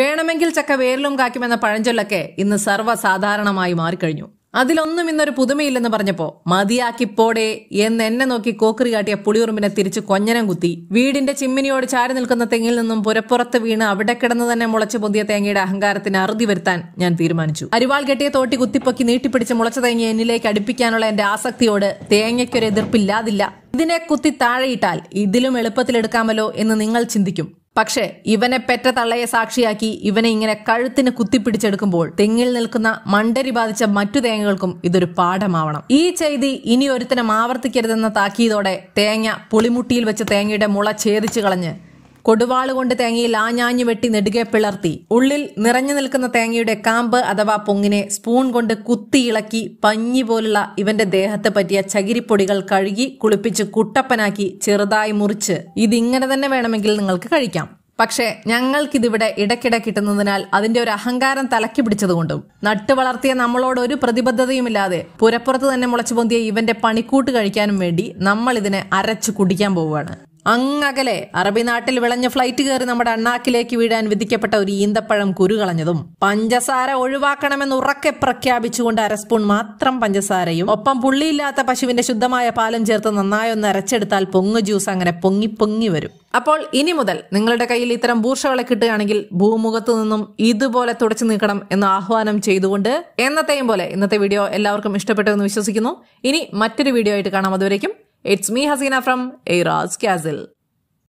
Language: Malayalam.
വേണമെങ്കിൽ ചക്ക വേരിലും കാക്കുമെന്ന പഴഞ്ചൊല്ലൊക്കെ ഇന്ന് സർവ്വസാധാരണമായി മാറിക്കഴിഞ്ഞു അതിലൊന്നും ഇന്നൊരു പുതുമയില്ലെന്ന് പറഞ്ഞപ്പോ മതിയാക്കിപ്പോടെ എന്ന് എന്നെ നോക്കി കോക്കറി കാട്ടിയ പുളിയുറുമ്പിനെ തിരിച്ച് കൊഞ്ഞനം കുത്തി വീടിന്റെ ചിമ്മിനിയോട് ചാരി നിൽക്കുന്ന തെങ്ങിൽ നിന്നും പുരപ്പുറത്ത് വീണ് അവിടെ കിടന്ന് തന്നെ മുളച്ചു പൊന്തിയ തേങ്ങയുടെ അഹങ്കാരത്തിന് അറുതി വരുത്താൻ ഞാൻ തീരുമാനിച്ചു അരിവാൾ കെട്ടിയ തോട്ടി കുത്തിപ്പൊക്കി നീട്ടിപ്പിടിച്ച് മുളച്ച തേങ്ങ എന്നിലേക്ക് അടുപ്പിക്കാനുള്ള എന്റെ ആസക്തിയോട് തേങ്ങയ്ക്കൊരു എതിർപ്പില്ലാതില്ല ഇതിനെ കുത്തി താഴെയിട്ടാൽ ഇതിലും എളുപ്പത്തിലെടുക്കാമല്ലോ എന്ന് നിങ്ങൾ ചിന്തിക്കും പക്ഷേ ഇവനെ പെറ്റ തള്ളയെ സാക്ഷിയാക്കി ഇവനെ ഇങ്ങനെ കഴുത്തിന് കുത്തിപ്പിടിച്ചെടുക്കുമ്പോൾ തെങ്ങിൽ നിൽക്കുന്ന മണ്ടരി ബാധിച്ച മറ്റു തേങ്ങകൾക്കും ഇതൊരു പാഠമാവണം ഈ ചെയ്തി ഇനി ഒരുത്തനം ആവർത്തിക്കരുതെന്ന താക്കീതോടെ തേങ്ങ പുളിമുട്ടിയിൽ വെച്ച തേങ്ങയുടെ മുള ഛേദിച്ചു കളഞ്ഞ് കൊടുവാളുകൊണ്ട് തേങ്ങയിൽ ആഞ്ഞാഞ്ഞു വെട്ടി നെടുകെ പിളർത്തി ഉള്ളിൽ നിറഞ്ഞു നിൽക്കുന്ന തേങ്ങയുടെ കാമ്പ് അഥവാ പൊങ്ങിനെ സ്പൂൺ കൊണ്ട് കുത്തി ഇളക്കി പഞ്ഞി പോലുള്ള ഇവന്റെ ദേഹത്ത് പറ്റിയ ചകിരിപ്പൊടികൾ കഴുകി കുളിപ്പിച്ച് കുട്ടപ്പനാക്കി ചെറുതായി മുറിച്ച് ഇതിങ്ങനെ തന്നെ വേണമെങ്കിൽ നിങ്ങൾക്ക് കഴിക്കാം പക്ഷേ ഞങ്ങൾക്കിതിവിടെ ഇടയ്ക്കിടെ കിട്ടുന്നതിനാൽ അതിന്റെ ഒരു അഹങ്കാരം തലക്കി പിടിച്ചതുകൊണ്ടും നട്ടു വളർത്തിയ നമ്മളോട് ഒരു പ്രതിബദ്ധതയുമില്ലാതെ പുരപ്പുറത്ത് തന്നെ മുളച്ചു പൊന്തിയ ഇവന്റെ പണിക്കൂട്ട് കഴിക്കാനും വേണ്ടി നമ്മൾ ഇതിനെ അരച്ചു കുടിക്കാൻ പോവുകയാണ് അങ്ങകലെ നാട്ടിൽ വിളഞ്ഞ ഫ്ലൈറ്റ് കയറി നമ്മുടെ അണ്ണാക്കിലേക്ക് വീഴാൻ വിധിക്കപ്പെട്ട ഒരു ഈന്തപ്പഴം കുരുകളഞ്ഞതും പഞ്ചസാര ഒഴിവാക്കണമെന്ന് ഉറക്കെ പ്രഖ്യാപിച്ചുകൊണ്ട് അരസ്പൂൺ മാത്രം പഞ്ചസാരയും ഒപ്പം പുള്ളിയില്ലാത്ത പശുവിന്റെ ശുദ്ധമായ പാലും ചേർത്ത് നന്നായൊന്ന് അരച്ചെടുത്താൽ പൊങ്ങ് ജ്യൂസ് അങ്ങനെ പൊങ്ങി പൊങ്ങി വരും അപ്പോൾ ഇനി മുതൽ നിങ്ങളുടെ കയ്യിൽ ഇത്തരം ബൂർഷകളെ കിട്ടുകയാണെങ്കിൽ ഭൂമുഖത്തു നിന്നും ഇതുപോലെ തുടച്ചു നീക്കണം എന്ന് ആഹ്വാനം ചെയ്തുകൊണ്ട് എന്നത്തെയും പോലെ ഇന്നത്തെ വീഡിയോ എല്ലാവർക്കും ഇഷ്ടപ്പെട്ടു എന്ന് വിശ്വസിക്കുന്നു ഇനി മറ്റൊരു വീഡിയോ ആയിട്ട് കാണാം അതുവരേക്കും It's me, Hasina from Eras Castle.